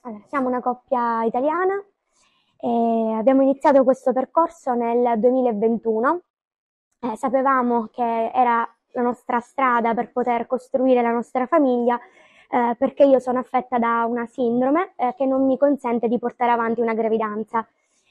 allora, siamo una coppia italiana e abbiamo iniziato questo percorso nel 2021. Eh, sapevamo che era la nostra strada per poter costruire la nostra famiglia eh, perché io sono affetta da una sindrome eh, che non mi consente di portare avanti una gravidanza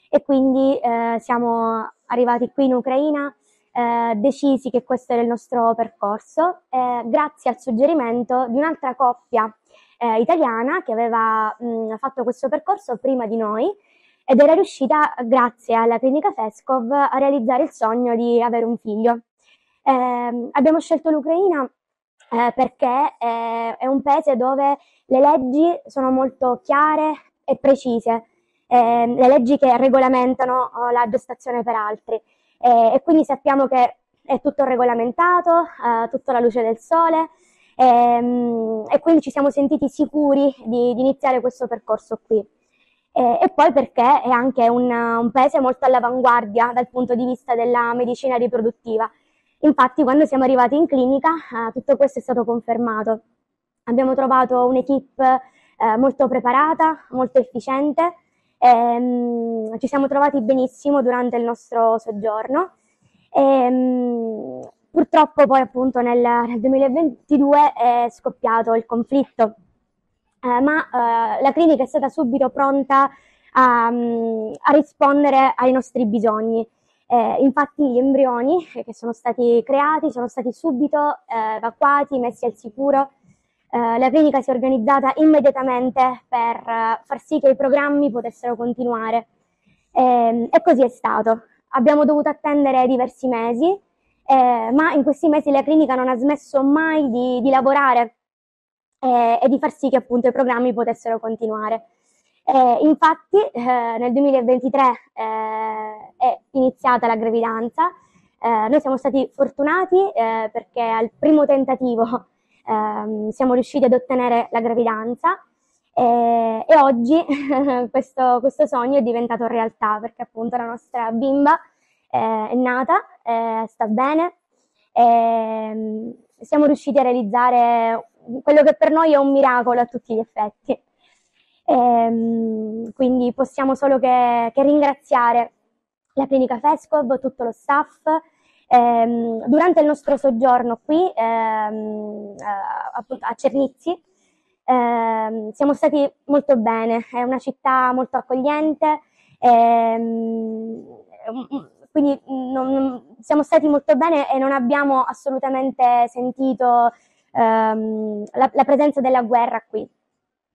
e quindi eh, siamo arrivati qui in Ucraina eh, decisi che questo era il nostro percorso eh, grazie al suggerimento di un'altra coppia eh, italiana che aveva mh, mm, fatto questo percorso prima di noi ed era riuscita, grazie alla clinica Fescov, a realizzare il sogno di avere un figlio. Eh, abbiamo scelto l'Ucraina eh, perché eh, è un paese dove le leggi sono molto chiare e precise, ehm, le leggi che regolamentano oh, la gestazione per altri eh, e quindi sappiamo che è tutto regolamentato, eh, tutto alla luce del sole, e, ehm, e quindi ci siamo sentiti sicuri di, di iniziare questo percorso qui. E, eh, e poi perché è anche un, un paese molto all'avanguardia dal punto di vista della medicina riproduttiva. Infatti quando siamo arrivati in clinica eh, tutto questo è stato confermato. Abbiamo trovato un'equipe eh, molto preparata, molto efficiente, ehm, ci siamo trovati benissimo durante il nostro soggiorno ehm, Purtroppo poi appunto nel, nel 2022 è scoppiato il conflitto, eh, ma eh, la clinica è stata subito pronta a, mm, a rispondere ai nostri bisogni. Eh, infatti gli embrioni che sono stati creati sono stati subito eh, evacuati, messi al sicuro. Eh, la clinica si è organizzata immediatamente per eh, far sì che i programmi potessero continuare. Ehm, e così è stato. Abbiamo dovuto attendere diversi mesi eh, ma in questi mesi la clinica non ha smesso mai di, di lavorare eh, e di far sì che appunto i programmi potessero continuare. Eh, infatti eh, nel 2023 eh, è iniziata la gravidanza, eh, noi siamo stati fortunati perché al primo tentativo ehm, siamo riusciti ad ottenere la gravidanza e, e oggi questo, questo sogno è diventato realtà perché appunto la nostra bimba eh, è nata, eh, sta bene, e ehm, siamo riusciti a realizzare quello che per noi è un miracolo a tutti gli effetti. E, ehm, quindi possiamo solo che, che, ringraziare la clinica Fescov, tutto lo staff. E, ehm, durante il nostro soggiorno qui ehm, a Cernizzi eh, siamo stati molto bene, è una città molto accogliente, ehm, quindi mm, non, siamo stati molto bene e non abbiamo assolutamente sentito ehm, la, la, presenza della guerra qui.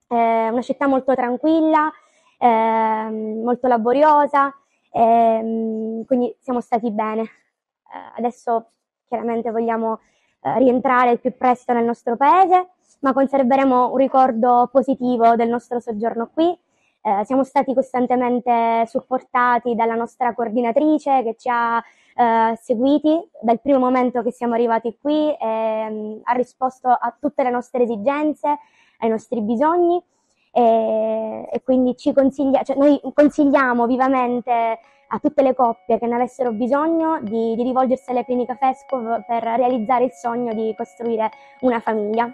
È eh, una città molto tranquilla, ehm, molto laboriosa, ehm, quindi siamo stati bene. Eh, adesso chiaramente vogliamo eh, rientrare il più presto nel nostro paese, ma conserveremo un ricordo positivo del nostro soggiorno qui eh, siamo stati costantemente supportati dalla nostra coordinatrice che ci ha eh, seguiti dal primo momento che siamo arrivati qui, eh, ha risposto a tutte le nostre esigenze, ai nostri bisogni e, e quindi ci consiglia, cioè noi consigliamo vivamente a tutte le coppie che ne avessero bisogno di, di rivolgersi alla clinica FESCOV per realizzare il sogno di costruire una famiglia.